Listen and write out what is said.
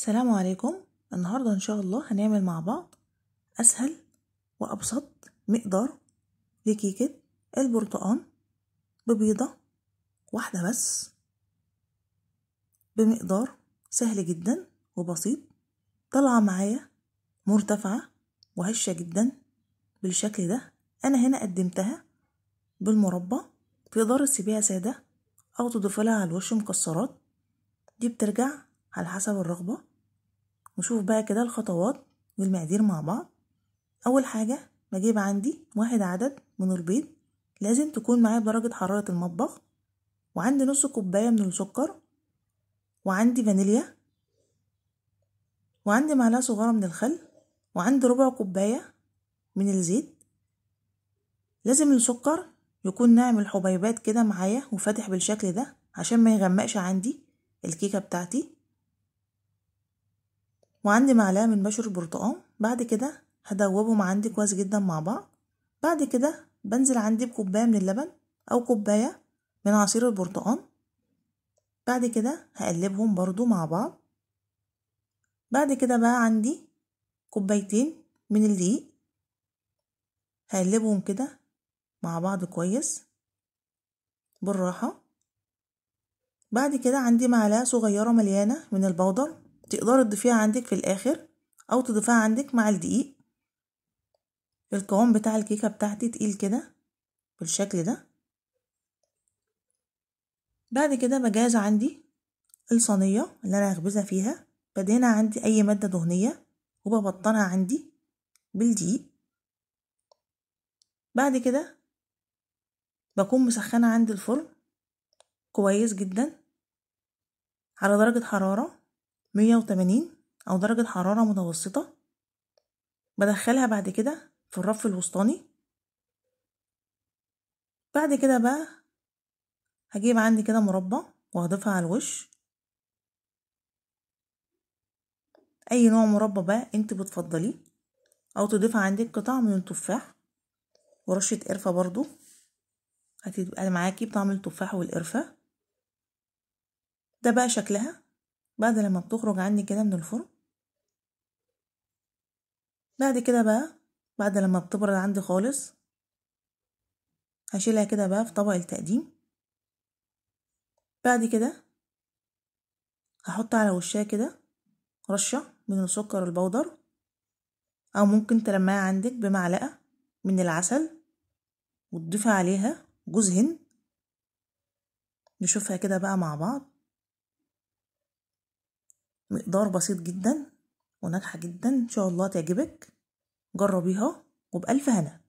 السلام عليكم النهاردة إن شاء الله هنعمل مع بعض أسهل وأبسط مقدار لكيكة البرتقان ببيضة واحدة بس بمقدار سهل جدا وبسيط طالعة معايا مرتفعة وهشة جدا بالشكل ده أنا هنا قدمتها بالمربى تقدر تسيبيها سادة أو تضيف لها على الوش مكسرات دي بترجع على حسب الرغبة نشوف بقى كده الخطوات والمقادير مع بعض أول حاجة بجيب عندي واحد عدد من البيض لازم تكون معايا بدرجة حرارة المطبخ وعندي نص كوباية من السكر وعندي فانيليا وعندي معلقة صغيرة من الخل وعندي ربع كوباية من الزيت لازم السكر يكون ناعم الحبيبات كده معايا وفاتح بالشكل ده عشان ما يغمقش عندي الكيكة بتاعتي وعندي معلقة من بشر البرتقال بعد كده هدوبهم عندي كويس جدا مع بعض بعد كده بنزل عندي بكوباية من اللبن أو كوباية من عصير البرتقال بعد كده هقلبهم برضو مع بعض بعد كده بقى عندي كوبايتين من الدقيق هقلبهم كده مع بعض كويس بالراحة بعد كده عندي معلقة صغيرة مليانة من البودر تقدري تضيفيها عندك في الاخر او تضيفيها عندك مع الدقيق القوام بتاع الكيكه بتاعتي تقيل كده بالشكل ده بعد كده بجهز عندي الصينيه اللي انا هخبزها فيها بدهنها عندي اي ماده دهنيه وببطنها عندي بالدقيق بعد كده بكون مسخنه عندي الفرن كويس جدا على درجه حراره مية وتمانين أو درجة حرارة متوسطة بدخلها بعد كده في الرف الوسطاني بعد كده بقى هجيب عندي كده مربى وهضيفها على الوش أي نوع مربى بقى أنت بتفضليه أو تضيفها عندك قطع من التفاح ورشة قرفة برضو هتبقى معاكي بطعم التفاح والقرفة ده بقى شكلها بعد لما بتخرج عندي كده من الفرن بعد كده بقى بعد لما بتبرد عندي خالص هشيلها كده بقى في طبق التقديم بعد كده هحط على وشها كده رشة من السكر البودر أو ممكن تلمعها عندك بمعلقة من العسل وتضيفي عليها جوز هند نشوفها كده بقى مع بعض مقدار بسيط جدا وناجحة جدا إن شاء الله تعجبك جربيها وبألف هنا